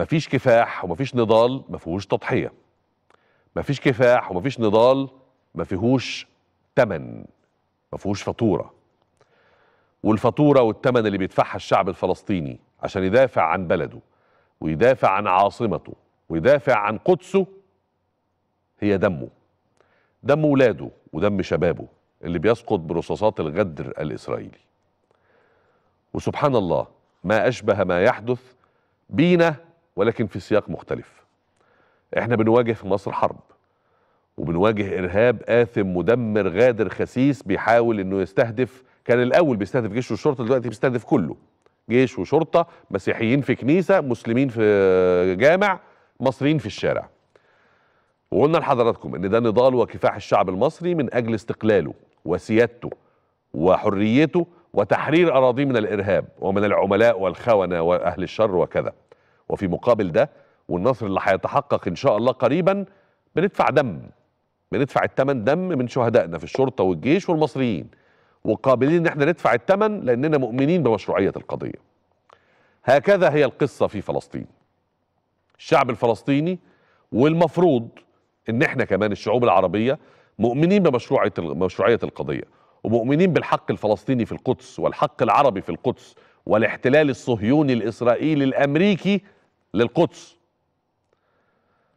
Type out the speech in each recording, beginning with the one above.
مفيش كفاح ومفيش نضال مفيهوش تضحية مفيش كفاح ومفيش نضال مفيهوش تمن مفيهوش فاتورة والفاتورة والتمن اللي بيدفعها الشعب الفلسطيني عشان يدافع عن بلده ويدافع عن عاصمته ويدافع عن قدسه هي دمه دم ولاده ودم شبابه اللي بيسقط برصاصات الغدر الإسرائيلي وسبحان الله ما أشبه ما يحدث بينا ولكن في سياق مختلف احنا بنواجه في مصر حرب وبنواجه ارهاب آثم مدمر غادر خسيس بيحاول انه يستهدف كان الاول بيستهدف جيش والشرطه دلوقتي بيستهدف كله جيش وشرطه مسيحيين في كنيسه مسلمين في جامع مصريين في الشارع وقلنا لحضراتكم ان ده نضال وكفاح الشعب المصري من اجل استقلاله وسيادته وحريته وتحرير اراضيه من الارهاب ومن العملاء والخونه واهل الشر وكذا وفي مقابل ده والنصر اللي هيتحقق ان شاء الله قريبا بندفع دم بندفع الثمن دم من شهدائنا في الشرطه والجيش والمصريين وقابلين ان احنا ندفع الثمن لاننا مؤمنين بمشروعيه القضيه. هكذا هي القصه في فلسطين. الشعب الفلسطيني والمفروض ان احنا كمان الشعوب العربيه مؤمنين بمشروعيه مشروعيه القضيه ومؤمنين بالحق الفلسطيني في القدس والحق العربي في القدس والاحتلال الصهيوني الاسرائيلي الامريكي للقدس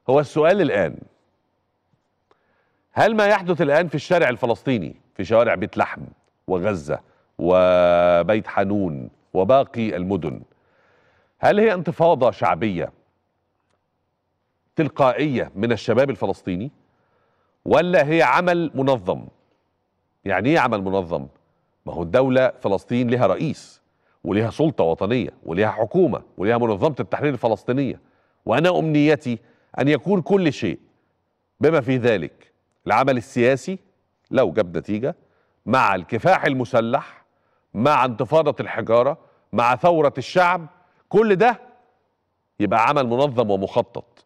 هو السؤال الآن هل ما يحدث الآن في الشارع الفلسطيني في شوارع بيت لحم وغزة وبيت حنون وباقي المدن هل هي انتفاضة شعبية تلقائية من الشباب الفلسطيني ولا هي عمل منظم يعني ايه عمل منظم ما هو الدولة فلسطين لها رئيس وليها سلطة وطنية وليها حكومة وليها منظمة التحرير الفلسطينية وأنا أمنيتي أن يكون كل شيء بما في ذلك العمل السياسي لو جاب نتيجة مع الكفاح المسلح مع انتفاضة الحجارة مع ثورة الشعب كل ده يبقى عمل منظم ومخطط